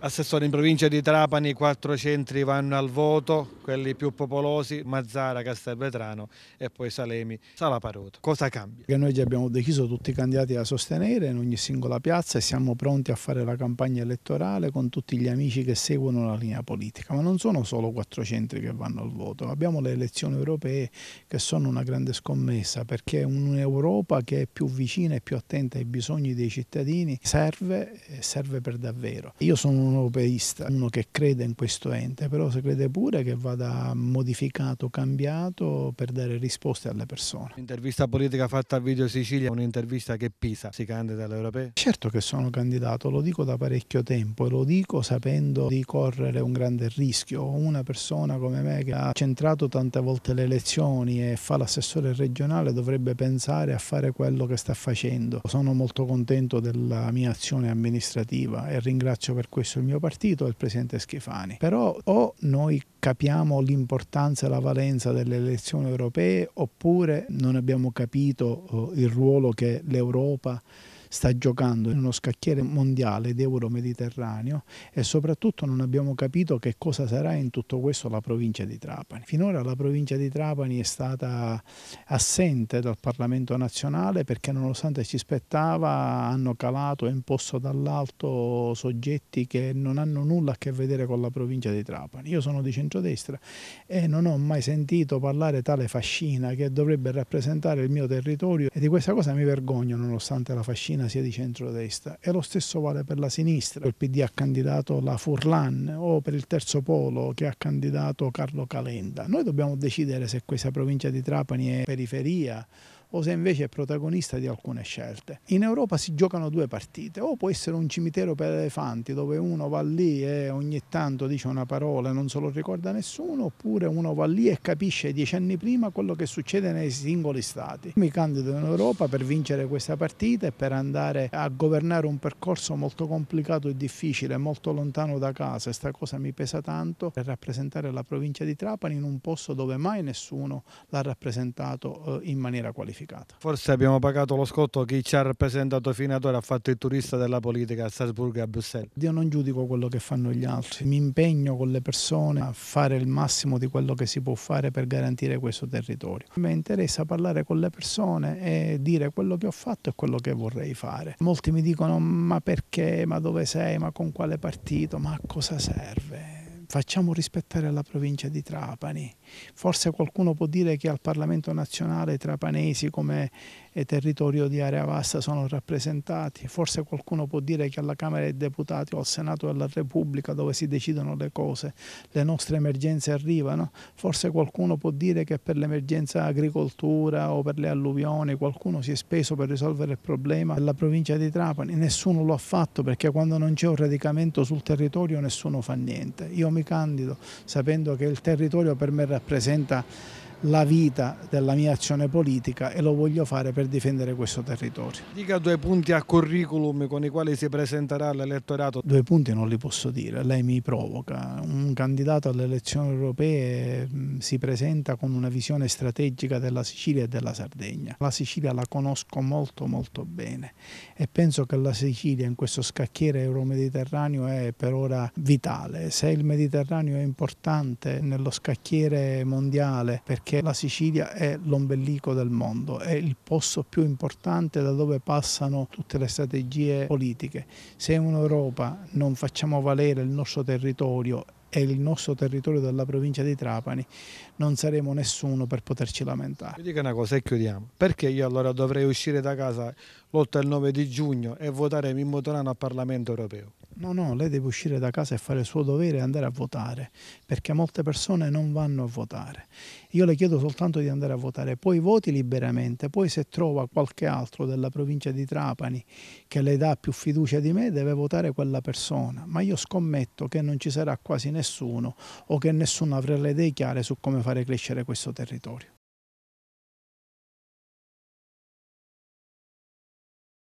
Assessore in provincia di Trapani, quattro centri vanno al voto, quelli più popolosi, Mazzara, Castelvetrano e poi Salemi, Sala Paroto. Cosa cambia? Che noi già abbiamo deciso tutti i candidati da sostenere in ogni singola piazza e siamo pronti a fare la campagna elettorale con tutti gli amici che seguono la linea politica, ma non sono solo quattro centri che vanno al voto, abbiamo le elezioni europee che sono una grande scommessa perché un'Europa che è più vicina e più attenta ai bisogni dei cittadini serve, serve per davvero. Io sono un europeista, uno che crede in questo ente, però si crede pure che vada modificato, cambiato per dare risposte alle persone. Intervista politica fatta a Video Sicilia un'intervista che Pisa si candida all'Europea? Certo che sono candidato, lo dico da parecchio tempo e lo dico sapendo di correre un grande rischio. Una persona come me che ha centrato tante volte le elezioni e fa l'assessore regionale dovrebbe pensare a fare quello che sta facendo. Sono molto contento della mia azione amministrativa e ringrazio per questo presso il mio partito e il presidente Schifani. Però o noi capiamo l'importanza e la valenza delle elezioni europee oppure non abbiamo capito eh, il ruolo che l'Europa sta giocando in uno scacchiere mondiale ed euro-mediterraneo e soprattutto non abbiamo capito che cosa sarà in tutto questo la provincia di Trapani. Finora la provincia di Trapani è stata assente dal Parlamento nazionale perché nonostante ci spettava hanno calato e imposto dall'alto soggetti che non hanno nulla a che vedere con la provincia di Trapani. Io sono di centrodestra e non ho mai sentito parlare tale fascina che dovrebbe rappresentare il mio territorio e di questa cosa mi vergogno nonostante la fascina Martina sia di centrodestra e lo stesso vale per la sinistra. Il PD ha candidato la Furlan o per il Terzo Polo che ha candidato Carlo Calenda. Noi dobbiamo decidere se questa provincia di Trapani è periferia o se invece è protagonista di alcune scelte. In Europa si giocano due partite, o può essere un cimitero per elefanti dove uno va lì e ogni tanto dice una parola e non se lo ricorda nessuno, oppure uno va lì e capisce dieci anni prima quello che succede nei singoli stati. Mi candido in Europa per vincere questa partita e per andare a governare un percorso molto complicato e difficile, molto lontano da casa, e sta cosa mi pesa tanto, per rappresentare la provincia di Trapani in un posto dove mai nessuno l'ha rappresentato eh, in maniera qualificata qualificata. Forse abbiamo pagato lo scotto chi ci ha rappresentato fino ad ora ha fatto il turista della politica a Strasburgo e a Bruxelles. Io non giudico quello che fanno gli altri, mi impegno con le persone a fare il massimo di quello che si può fare per garantire questo territorio. Mi interessa parlare con le persone e dire quello che ho fatto e quello che vorrei fare. Molti mi dicono ma perché, ma dove sei, ma con quale partito, ma a cosa serve? facciamo rispettare la provincia di Trapani. Forse qualcuno può dire che al Parlamento nazionale i trapanesi come eh, territorio di area vasta sono rappresentati, forse qualcuno può dire che alla Camera dei Deputati o al Senato della Repubblica dove si decidono le cose, le nostre emergenze arrivano, forse qualcuno può dire che per l'emergenza agricoltura o per le alluvioni qualcuno si è speso per risolvere il problema della provincia di Trapani, nessuno lo ha fatto perché quando non c'è un radicamento sul territorio nessuno fa niente. Io mi candido sapendo che il territorio per me rappresenta la vita della mia azione politica e lo voglio fare per difendere questo territorio. Dica due punti a curriculum con i quali si presenterà all'elettorato. Due punti non li posso dire, lei mi provoca. Un candidato alle elezioni europee si presenta con una visione strategica della Sicilia e della Sardegna. La Sicilia la conosco molto molto bene e penso che la Sicilia in questo scacchiere euromediterraneo è per ora vitale. Se il Mediterraneo è importante nello scacchiere mondiale perché perché la Sicilia è l'ombelico del mondo, è il posto più importante da dove passano tutte le strategie politiche. Se in Europa non facciamo valere il nostro territorio e il nostro territorio della provincia di Trapani, non saremo nessuno per poterci lamentare. Mi dica una cosa e chiudiamo. Perché io allora dovrei uscire da casa l'8 e il 9 di giugno e votare Mimmo Torano al Parlamento europeo? No, no, lei deve uscire da casa e fare il suo dovere e andare a votare, perché molte persone non vanno a votare. Io le chiedo soltanto di andare a votare, poi voti liberamente, poi se trova qualche altro della provincia di Trapani che le dà più fiducia di me, deve votare quella persona. Ma io scommetto che non ci sarà quasi nessuno o che nessuno avrà le idee chiare su come fare crescere questo territorio.